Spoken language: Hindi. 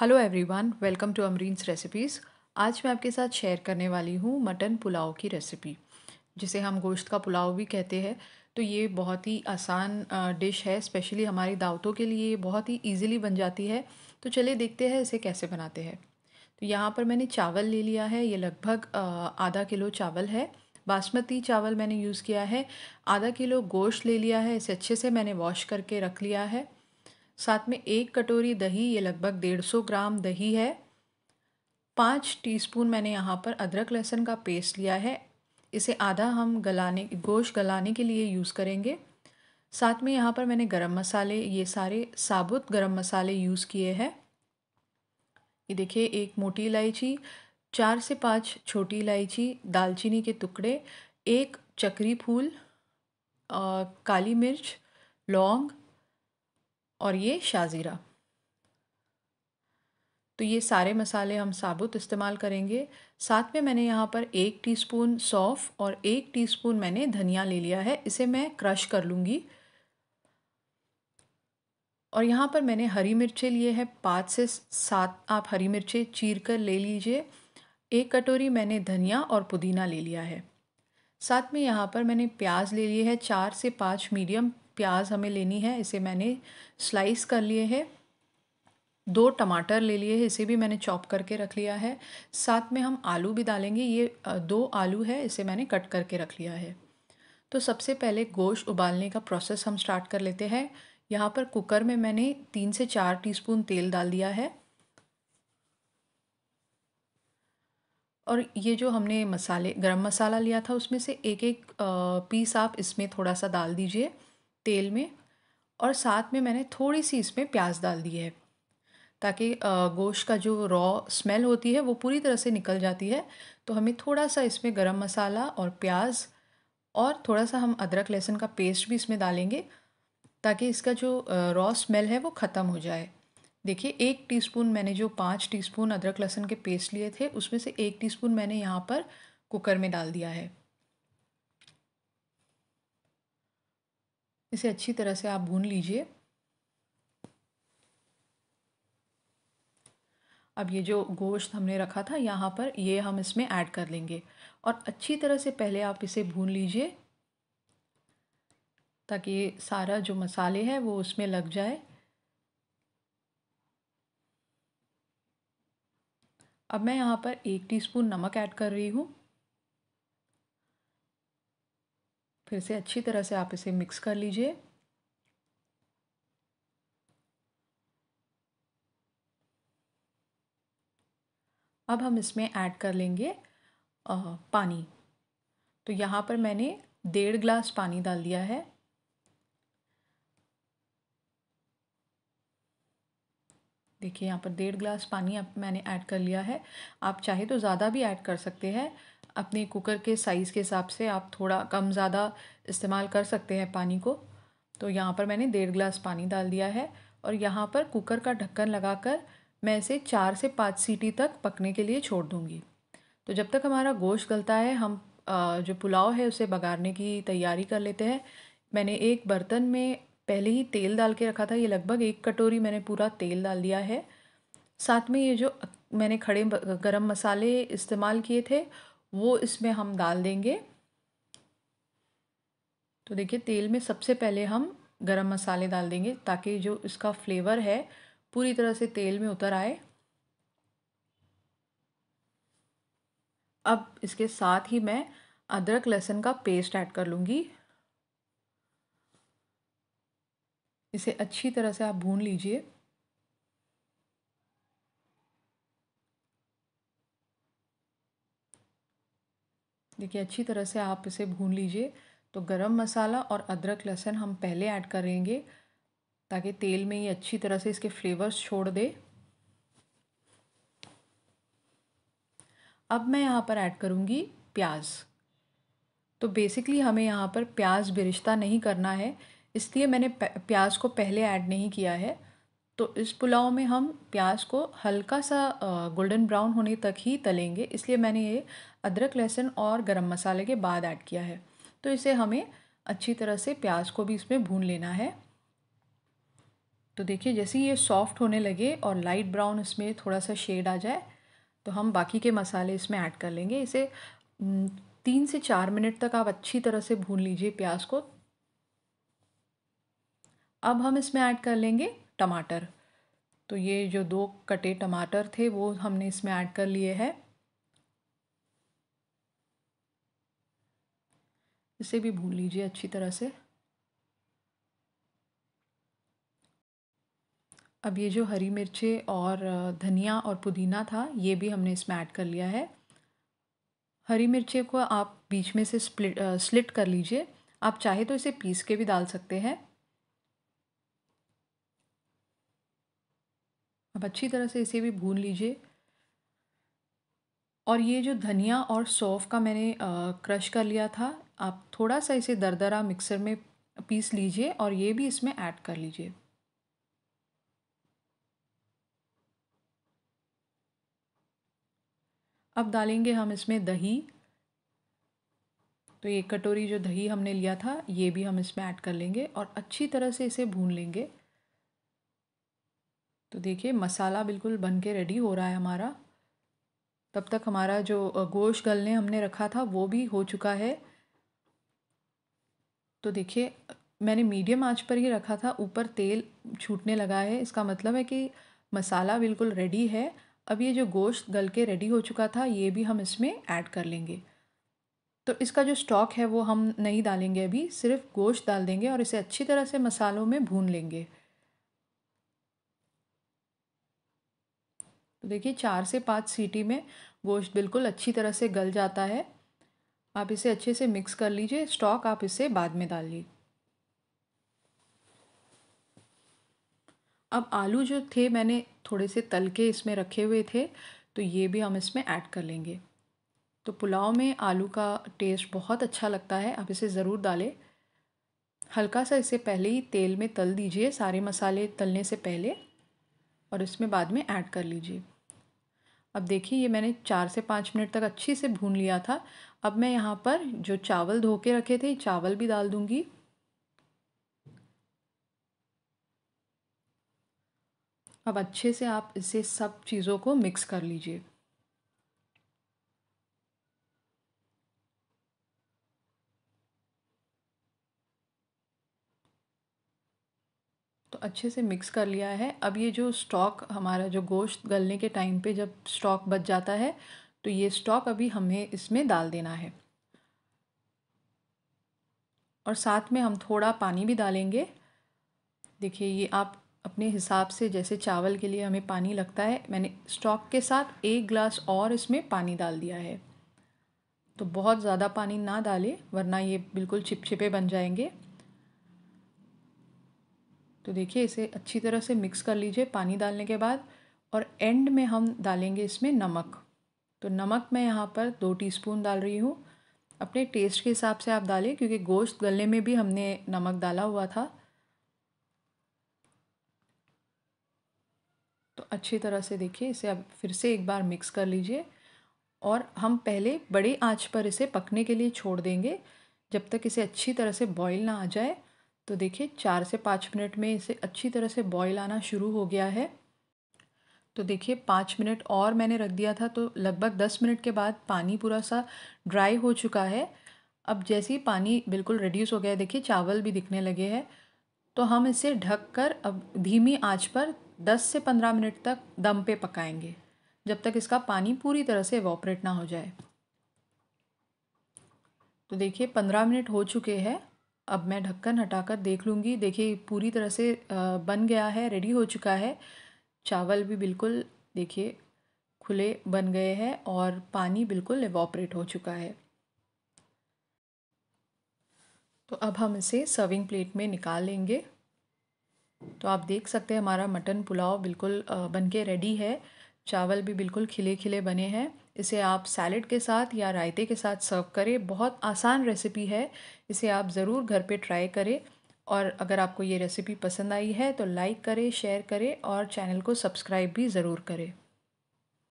hello everyone welcome to Amreen's recipes आज मैं आपके साथ शेयर करने वाली हूँ मटन पुलाव की रेसिपी जिसे हम गोश्त का पुलाव भी कहते हैं तो ये बहुत ही आसान डिश है स्पेशली हमारी दावतों के लिए बहुत ही इजीली बन जाती है तो चलिए देखते हैं इसे कैसे बनाते हैं तो यहाँ पर मैंने चावल ले लिया है ये लगभग आधा किलो चावल है बासमती चावल मैंने यूज़ किया है आधा किलो गोश्त ले लिया है इसे अच्छे से मैंने वॉश करके रख लिया है साथ में एक कटोरी दही ये लगभग डेढ़ सौ ग्राम दही है पाँच टीस्पून मैंने यहाँ पर अदरक लहसुन का पेस्ट लिया है इसे आधा हम गलाने गोश्त गलाने के लिए यूज़ करेंगे साथ में यहाँ पर मैंने गरम मसाले ये सारे साबुत गरम मसाले यूज़ किए हैं ये देखिए एक मोटी इलायची चार से पाँच छोटी इलायची दालचीनी के टुकड़े एक चक्री फूल काली मिर्च लौंग और ये शाज़ीरा तो ये सारे मसाले हम साबुत इस्तेमाल करेंगे साथ में मैंने यहाँ पर एक टीस्पून सौफ़ और एक टीस्पून मैंने धनिया ले लिया है इसे मैं क्रश कर लूँगी और यहाँ पर मैंने हरी मिर्चें लिए हैं पाँच से सात आप हरी मिर्चें चीर कर ले लीजिए एक कटोरी मैंने धनिया और पुदीना ले लिया है साथ में यहाँ पर मैंने प्याज ले लिए है चार से पाँच मीडियम प्याज हमें लेनी है इसे मैंने स्लाइस कर लिए है दो टमाटर ले लिए हैं इसे भी मैंने चॉप करके रख लिया है साथ में हम आलू भी डालेंगे ये दो आलू है इसे मैंने कट करके रख लिया है तो सबसे पहले गोश्त उबालने का प्रोसेस हम स्टार्ट कर लेते हैं यहाँ पर कुकर में मैंने तीन से चार टीस्पून तेल डाल दिया है और ये जो हमने मसाले गरम मसाला लिया था उसमें से एक एक पीस आप इसमें थोड़ा सा डाल दीजिए तेल में और साथ में मैंने थोड़ी सी इसमें प्याज डाल दी है ताकि गोश्त का जो रॉ स्मेल होती है वो पूरी तरह से निकल जाती है तो हमें थोड़ा सा इसमें गरम मसाला और प्याज और थोड़ा सा हम अदरक लहसुन का पेस्ट भी इसमें डालेंगे ताकि इसका जो रॉ स्मेल है वो ख़त्म हो जाए देखिए एक टीस्पून मैंने जो पाँच टीस्पून अदरक लहसुन के पेस्ट लिए थे उसमें से एक टीस्पून मैंने यहाँ पर कुकर में डाल दिया है इसे अच्छी तरह से आप भून लीजिए अब ये जो गोश्त हमने रखा था यहाँ पर ये हम इसमें ऐड कर लेंगे और अच्छी तरह से पहले आप इसे भून लीजिए ताकि ये सारा जो मसाले हैं वो उसमें लग जाए अब मैं यहाँ पर एक टीस्पून नमक ऐड कर रही हूँ फिर से अच्छी तरह से आप इसे मिक्स कर लीजिए अब हम इसमें ऐड कर लेंगे आ, पानी तो यहाँ पर मैंने डेढ़ ग्लास पानी डाल दिया है देखिए यहाँ पर डेढ़ ग्लास पानी आप मैंने ऐड कर लिया है आप चाहे तो ज़्यादा भी ऐड कर सकते हैं अपने कुकर के साइज़ के हिसाब से आप थोड़ा कम ज़्यादा इस्तेमाल कर सकते हैं पानी को तो यहाँ पर मैंने डेढ़ ग्लास पानी डाल दिया है और यहाँ पर कुकर का ढक्कन लगाकर मैं इसे चार से पाँच सीटी तक पकने के लिए छोड़ दूँगी तो जब तक हमारा गोश्त गलता है हम जो पुलाव है उसे बगाड़ने की तैयारी कर लेते हैं मैंने एक बर्तन में पहले ही तेल डाल के रखा था ये लगभग एक कटोरी मैंने पूरा तेल डाल दिया है साथ में ये जो मैंने खड़े गरम मसाले इस्तेमाल किए थे वो इसमें हम डाल देंगे तो देखिए तेल में सबसे पहले हम गरम मसाले डाल देंगे ताकि जो इसका फ्लेवर है पूरी तरह से तेल में उतर आए अब इसके साथ ही मैं अदरक लहसुन का पेस्ट ऐड कर लूँगी इसे अच्छी तरह से आप भून लीजिए देखिए अच्छी तरह से आप इसे भून लीजिए तो गरम मसाला और अदरक लहसुन हम पहले ऐड करेंगे ताकि तेल में ये अच्छी तरह से इसके फ्लेवर्स छोड़ दे अब मैं यहाँ पर ऐड करूँगी प्याज तो बेसिकली हमें यहाँ पर प्याज बिरिश्ता नहीं करना है इसलिए मैंने प्याज को पहले ऐड नहीं किया है तो इस पुलाव में हम प्याज को हल्का सा गोल्डन ब्राउन होने तक ही तलेंगे इसलिए मैंने ये अदरक लहसुन और गरम मसाले के बाद ऐड किया है तो इसे हमें अच्छी तरह से प्याज को भी इसमें भून लेना है तो देखिए जैसे ही ये सॉफ्ट होने लगे और लाइट ब्राउन इसमें थोड़ा सा शेड आ जाए तो हम बाकी के मसाले इसमें ऐड कर लेंगे इसे तीन से चार मिनट तक आप अच्छी तरह से भून लीजिए प्याज को अब हम इसमें ऐड कर लेंगे टमाटर तो ये जो दो कटे टमाटर थे वो हमने इसमें ऐड कर लिए हैं इसे भी भून लीजिए अच्छी तरह से अब ये जो हरी मिर्चे और धनिया और पुदीना था ये भी हमने इसमें ऐड कर लिया है हरी मिर्चे को आप बीच में से स्प्लिट स्लिट कर लीजिए आप चाहे तो इसे पीस के भी डाल सकते हैं अब अच्छी तरह से इसे भी भून लीजिए और ये जो धनिया और सौफ़ का मैंने क्रश कर लिया था आप थोड़ा सा इसे दरदरा मिक्सर में पीस लीजिए और ये भी इसमें ऐड कर लीजिए अब डालेंगे हम इसमें दही तो एक कटोरी जो दही हमने लिया था ये भी हम इसमें ऐड कर लेंगे और अच्छी तरह से इसे भून लेंगे तो देखिए मसाला बिल्कुल बन के रेडी हो रहा है हमारा तब तक हमारा जो गोश्त गलने हमने रखा था वो भी हो चुका है तो देखिए मैंने मीडियम आंच पर ही रखा था ऊपर तेल छूटने लगा है इसका मतलब है कि मसाला बिल्कुल रेडी है अब ये जो गोश्त गल के रेडी हो चुका था ये भी हम इसमें ऐड कर लेंगे तो इसका जो स्टॉक है वो हम नहीं डालेंगे अभी सिर्फ गोश्त डाल देंगे और इसे अच्छी तरह से मसालों में भून लेंगे तो देखिए चार से पाँच सीटी में गोश्त बिल्कुल अच्छी तरह से गल जाता है आप इसे अच्छे से मिक्स कर लीजिए स्टॉक आप इसे बाद में डाल लीजिए अब आलू जो थे मैंने थोड़े से तल के इसमें रखे हुए थे तो ये भी हम इसमें ऐड कर लेंगे तो पुलाव में आलू का टेस्ट बहुत अच्छा लगता है आप इसे ज़रूर डालें हल्का सा इसे पहले ही तेल में तल दीजिए सारे मसाले तलने से पहले और इसमें बाद में ऐड कर लीजिए अब देखिए ये मैंने चार से पाँच मिनट तक अच्छे से भून लिया था अब मैं यहाँ पर जो चावल धो के रखे थे चावल भी डाल दूँगी अब अच्छे से आप इसे सब चीज़ों को मिक्स कर लीजिए अच्छे से मिक्स कर लिया है अब ये जो स्टॉक हमारा जो गोश्त गलने के टाइम पे जब स्टॉक बच जाता है तो ये स्टॉक अभी हमें इसमें डाल देना है और साथ में हम थोड़ा पानी भी डालेंगे देखिए ये आप अपने हिसाब से जैसे चावल के लिए हमें पानी लगता है मैंने स्टॉक के साथ एक ग्लास और इसमें पानी डाल दिया है तो बहुत ज़्यादा पानी ना डालें वरना ये बिल्कुल छिपछिपे बन जाएंगे तो देखिए इसे अच्छी तरह से मिक्स कर लीजिए पानी डालने के बाद और एंड में हम डालेंगे इसमें नमक तो नमक मैं यहाँ पर दो टीस्पून डाल रही हूँ अपने टेस्ट के हिसाब से आप डालें क्योंकि गोश्त गलने में भी हमने नमक डाला हुआ था तो अच्छी तरह से देखिए इसे अब फिर से एक बार मिक्स कर लीजिए और हम पहले बड़े आंच पर इसे पकने के लिए छोड़ देंगे जब तक इसे अच्छी तरह से बॉईल ना आ जाए तो देखिए चार से पाँच मिनट में इसे अच्छी तरह से बॉईल आना शुरू हो गया है तो देखिए पाँच मिनट और मैंने रख दिया था तो लगभग दस मिनट के बाद पानी पूरा सा ड्राई हो चुका है अब जैसे ही पानी बिल्कुल रिड्यूस हो गया है देखिए चावल भी दिखने लगे हैं तो हम इसे ढक कर अब धीमी आँच पर दस से पंद्रह मिनट तक दम पे पकाएंगे जब तक इसका पानी पूरी तरह से वॉपरेट ना हो जाए तो देखिए पंद्रह मिनट हो चुके हैं अब मैं ढक्कन हटाकर देख लूँगी देखिए पूरी तरह से बन गया है रेडी हो चुका है चावल भी बिल्कुल देखिए खुले बन गए हैं और पानी बिल्कुल एवॉपरेट हो चुका है तो अब हम इसे सर्विंग प्लेट में निकाल लेंगे तो आप देख सकते हैं हमारा मटन पुलाव बिल्कुल बन के रेडी है चावल भी बिल्कुल खिले खिले बने हैं इसे आप सैलड के साथ या रायते के साथ सर्व करें बहुत आसान रेसिपी है इसे आप ज़रूर घर पे ट्राई करें और अगर आपको ये रेसिपी पसंद आई है तो लाइक करें शेयर करें और चैनल को सब्सक्राइब भी ज़रूर करें